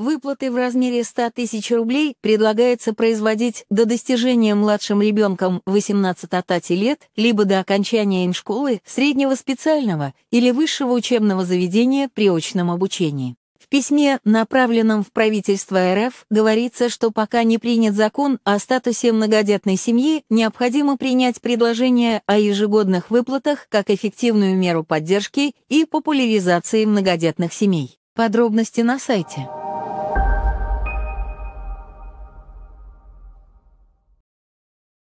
Выплаты в размере 100 тысяч рублей предлагается производить до достижения младшим ребенком 18 атати лет, либо до окончания им школы, среднего специального или высшего учебного заведения при очном обучении. В письме, направленном в правительство РФ, говорится, что пока не принят закон о статусе многодетной семьи, необходимо принять предложение о ежегодных выплатах как эффективную меру поддержки и популяризации многодетных семей. Подробности на сайте.